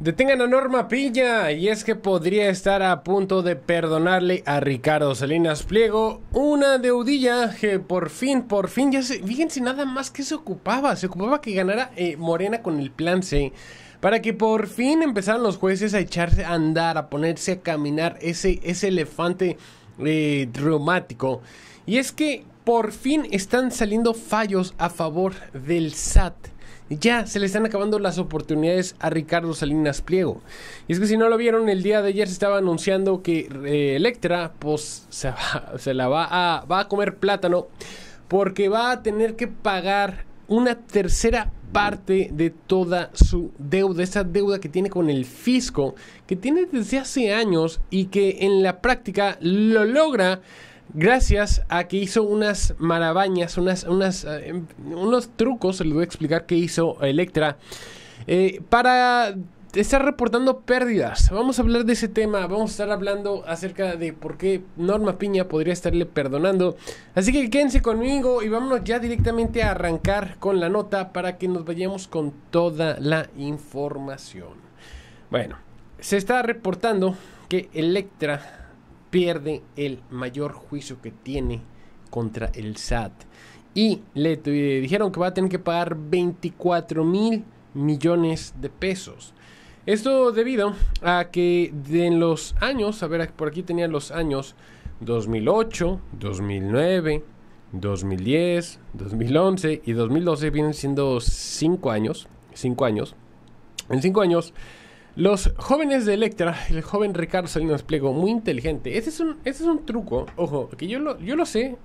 Detengan a Norma Pilla y es que podría estar a punto de perdonarle a Ricardo Salinas Pliego una deudilla que por fin, por fin, ya se, fíjense nada más que se ocupaba, se ocupaba que ganara eh, Morena con el plan C para que por fin empezaran los jueces a echarse a andar, a ponerse a caminar ese, ese elefante eh, Y es que por fin están saliendo fallos a favor del SAT ya se le están acabando las oportunidades a Ricardo Salinas Pliego. Y es que si no lo vieron, el día de ayer se estaba anunciando que eh, Electra pues, se, la va va a comer plátano porque va a tener que pagar una tercera parte de toda su deuda, esa deuda que tiene con el fisco, que tiene desde hace años y que en la práctica lo logra gracias a que hizo unas marabañas, eh, em, unos trucos, les voy a explicar qué hizo Electra, eh, para estar reportando pérdidas. Vamos a hablar de ese tema, vamos a estar hablando acerca de por qué Norma Piña podría estarle perdonando. Así que quédense conmigo y vámonos ya directamente a arrancar con la nota para que nos vayamos con toda la información. Bueno, se está reportando que Electra pierde el mayor juicio que tiene contra el SAT. Y le dijeron que va a tener que pagar 24 mil millones de pesos. Esto debido a que en los años, a ver, por aquí tenía los años 2008, 2009, 2010, 2011 y 2012, vienen siendo 5 años. 5 años. En 5 años los jóvenes de Electra, el joven Ricardo Salinas Pliego, muy inteligente. Ese es un, es un truco, ojo, que yo lo, yo lo sé,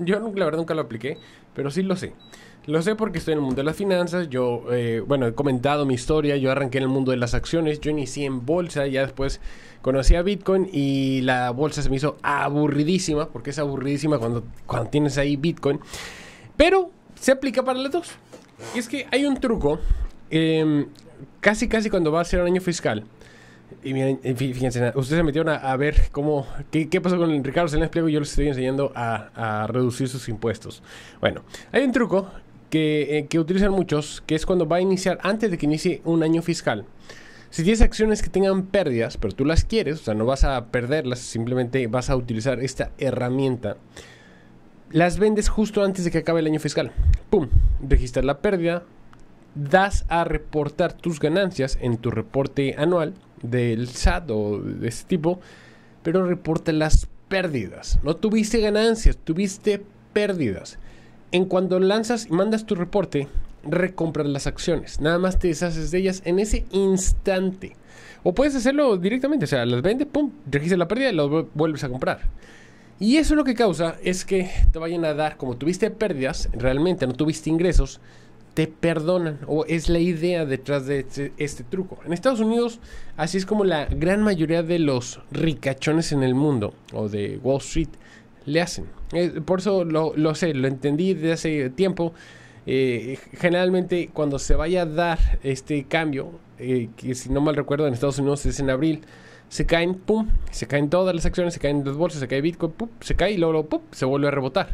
yo la verdad nunca lo apliqué, pero sí lo sé. Lo sé porque estoy en el mundo de las finanzas, yo, eh, bueno, he comentado mi historia, yo arranqué en el mundo de las acciones, yo inicié en bolsa, ya después conocí a Bitcoin y la bolsa se me hizo aburridísima, porque es aburridísima cuando, cuando tienes ahí Bitcoin, pero se aplica para los dos. Y es que hay un truco. Em, casi, casi cuando va a ser un año fiscal. Y fíjense, ustedes se metieron a, ver cómo, qué, pasó con el Ricardo Salinas Pliego y yo les estoy enseñando a, reducir sus impuestos. Bueno, hay un truco que, eh, que, utilizan muchos, que es cuando va a iniciar antes de que inicie un año fiscal. Si tienes acciones que tengan pérdidas, pero tú las quieres, o sea, no vas a perderlas, simplemente vas a utilizar esta herramienta. Las vendes justo antes de que acabe el año fiscal. ¡Pum! Registras la pérdida, das a reportar tus ganancias en tu reporte anual del SAT o de este tipo, pero reporta las pérdidas. No tuviste ganancias, tuviste pérdidas. En cuando lanzas y mandas tu reporte, recompras las acciones. Nada más te deshaces de ellas en ese instante. O puedes hacerlo directamente, o sea, las vendes, pum, registras la pérdida y las vuelves a comprar. Y eso lo que causa es que te vayan a dar, como tuviste pérdidas, realmente no tuviste ingresos, te perdonan o es la idea detrás de este, este, truco. En Estados Unidos, así es como la gran mayoría de los ricachones en el mundo o de Wall Street le hacen. Eh, por eso lo, lo, sé, lo entendí desde hace tiempo eh, generalmente cuando se vaya a dar este cambio, eh, que si no mal recuerdo en Estados Unidos es en abril, se caen, pum, se caen todas las acciones, se caen dos bolsas, se cae Bitcoin, pum, se cae y luego, pum, se vuelve a rebotar.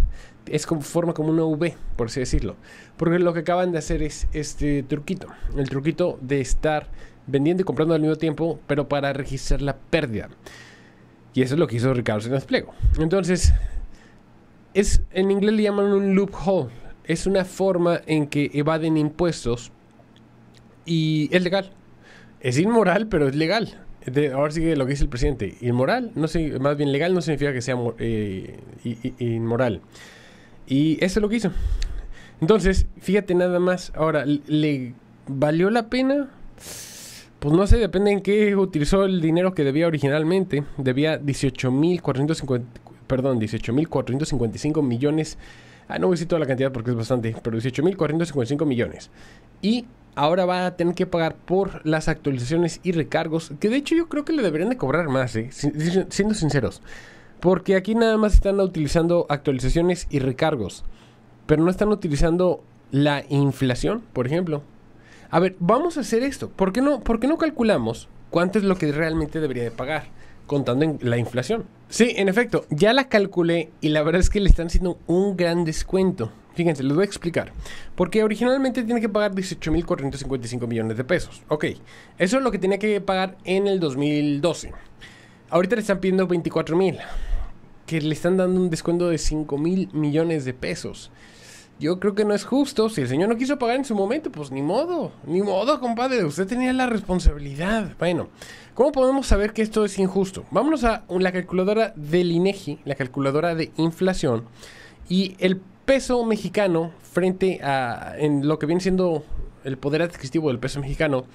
Es como, forma como una V, por así decirlo. Porque lo que acaban de hacer es este truquito, el truquito de estar vendiendo y comprando al mismo tiempo, pero para registrar la pérdida. Y eso es lo que hizo Ricardo se Pliego. Entonces, es, en inglés le llaman un loophole es una forma en que evaden impuestos y es legal. Es inmoral, pero es legal. ahora sí que lo que dice el presidente, inmoral, no sé, más bien legal no significa que sea eh, inmoral. Y eso es lo que hizo. Entonces, fíjate nada más, ahora, ¿le valió la pena? Pues no sé, depende en qué utilizó el dinero que debía originalmente. Debía 18.455 millones Ah, no voy a decir toda la cantidad porque es bastante, pero 18.455 millones. Y ahora va a tener que pagar por las actualizaciones y recargos, que de hecho yo creo que le deberían de cobrar más, ¿eh? siendo sinceros. Porque aquí nada más están utilizando actualizaciones y recargos, pero no están utilizando la inflación, por ejemplo. A ver, vamos a hacer esto. ¿Por qué no, por qué no calculamos cuánto es lo que realmente debería de pagar? contando en la inflación. Sí, en efecto, ya la calculé y la verdad es que le están haciendo un gran descuento. Fíjense, les voy a explicar. Porque originalmente tiene que pagar 18.455 millones de pesos. Ok, eso es lo que tenía que pagar en el 2012. Ahorita le están pidiendo 24.000, que le están dando un descuento de 5.000 millones de pesos. Yo creo que no es justo. Si el señor no quiso pagar en su momento, pues ni modo. Ni modo, compadre. Usted tenía la responsabilidad. Bueno, ¿cómo podemos saber que esto es injusto? Vámonos a la calculadora del INEGI, la calculadora de inflación. Y el peso mexicano frente a en lo que viene siendo el poder adquisitivo del peso mexicano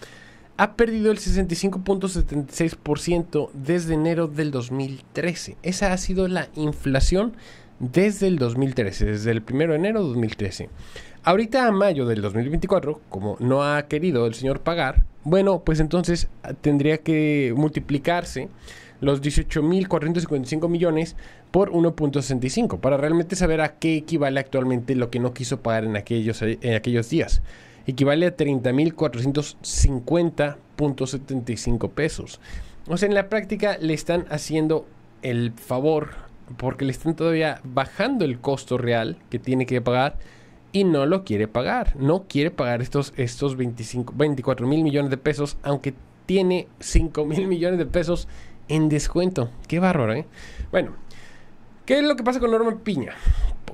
ha perdido el 65.76% desde enero del 2013. Esa ha sido la inflación desde el 2013, desde el 1 de enero de 2013. Ahorita a mayo del 2024, como no ha querido el señor pagar, bueno, pues entonces ah, tendría que multiplicarse los 18.455 millones por 1.65 para realmente saber a qué equivale actualmente lo que no quiso pagar en aquellos, eh, en aquellos días. Equivale a 30.450.75 pesos. O sea, en la práctica le están haciendo el favor porque le están todavía bajando el costo real que tiene que pagar y no lo quiere pagar. No quiere pagar estos, estos 24 mil millones de pesos, aunque tiene 5 mil millones de pesos en descuento. Qué bárbaro, ¿eh? Bueno, ¿qué es lo que pasa con Norman Piña?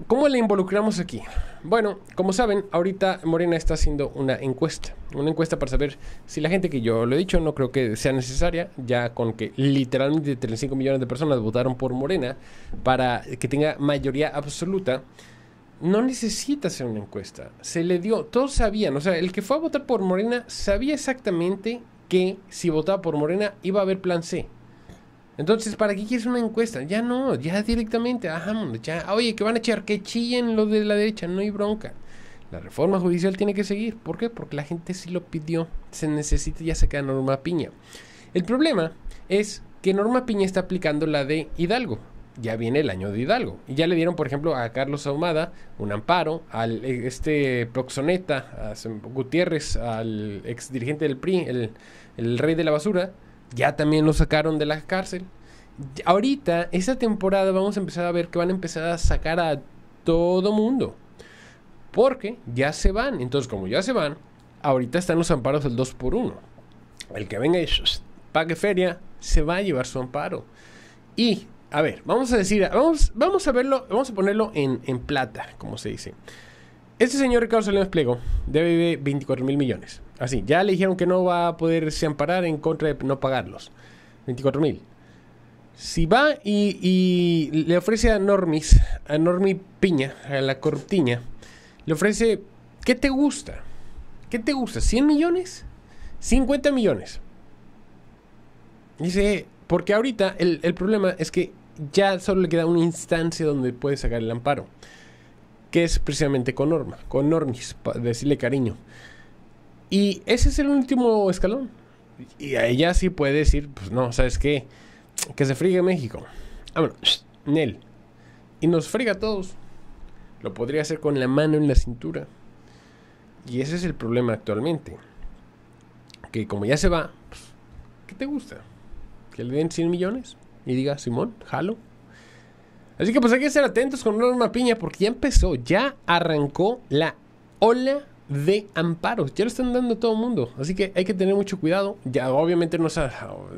¿Cómo le involucramos aquí? Bueno, como saben, ahorita Morena está haciendo una encuesta. Una encuesta para saber si la gente que yo lo he dicho no creo que sea necesaria, ya con que literalmente 35 millones de personas votaron por Morena para que tenga mayoría absoluta. No necesita hacer una encuesta. Se le dio, todos sabían, o sea, el que fue a votar por Morena sabía exactamente que si votaba por Morena iba a haber plan C. Entonces, ¿para qué quieres una encuesta? Ya no, ya directamente, ajá, ah, Oye, que van a echar, que chillen los de la derecha, no hay bronca. La reforma judicial tiene que seguir. ¿Por qué? Porque la gente sí lo pidió. Se necesita ya se queda Norma Piña. El problema es que Norma Piña está aplicando la de Hidalgo. Ya viene el año de Hidalgo. Y ya le dieron, por ejemplo, a Carlos Ahumada un amparo, al eh, este Proxoneta, a Gutiérrez, al ex dirigente del PRI, el rey de la basura ya también lo sacaron de la cárcel. Ahorita, esa temporada vamos a empezar a ver que van a empezar a sacar a todo mundo. Porque ya se van. Entonces, como ya se van, ahorita están los amparos del 2 por 1 El que venga y pague feria, se va a llevar su amparo. Y, a ver, vamos a decir, vamos, vamos a verlo, vamos a ponerlo en, en plata, como se dice. Este señor Ricardo Salinas explico debe 24 mil millones. Así, ya le dijeron que no va a poderse amparar en contra de no pagarlos. 24 mil. Si va y, le ofrece a Normis, a Normi Piña, a la cortiña, le ofrece, ¿qué te gusta? ¿Qué te gusta? ¿100 millones? ¿50 millones? Dice, porque ahorita el problema es que ya solo le queda una instancia donde puede sacar el amparo que es precisamente con Norma, con Normis, decirle cariño. Y ese es el último escalón. Y a ella sí puede decir, pues no, ¿sabes qué? Que se friegue México. Ah, bueno. Nel. Y nos friga a todos. Lo podría hacer con la mano en la cintura. Y ese es el problema actualmente. Que como ya se va, pues, ¿qué te gusta? Que le den 100 millones y diga, Simón, jalo. Así que pues hay que ser atentos con Norma Piña porque ya empezó, ya arrancó la ola de amparos. Ya lo están dando todo el mundo. Así que hay que tener mucho cuidado. Ya obviamente no, se,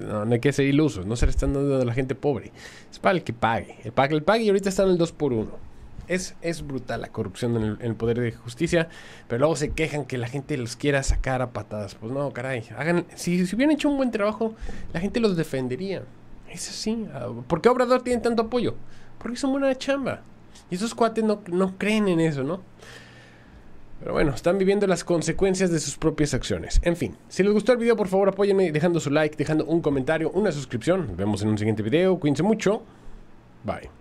no, hay que ser ilusos. No se le están dando a la gente pobre. Es para el que pague. El pague, el pague y ahorita están el 2 por 1 es, es, brutal la corrupción en el, poder de justicia, pero luego se quejan que la gente los quiera sacar a patadas. Pues no, caray, hagan, si, hubieran hecho un buen trabajo, la gente los defendería. Es así. Ah, ¿por qué Obrador tiene tanto apoyo? Porque son buena chamba. Y esos cuates no, no creen en eso, ¿no? Pero bueno, están viviendo las consecuencias de sus propias acciones. En fin, si les gustó el video, por favor apóyenme dejando su like, dejando un comentario, una suscripción. Nos vemos en un siguiente video. Cuídense mucho. Bye.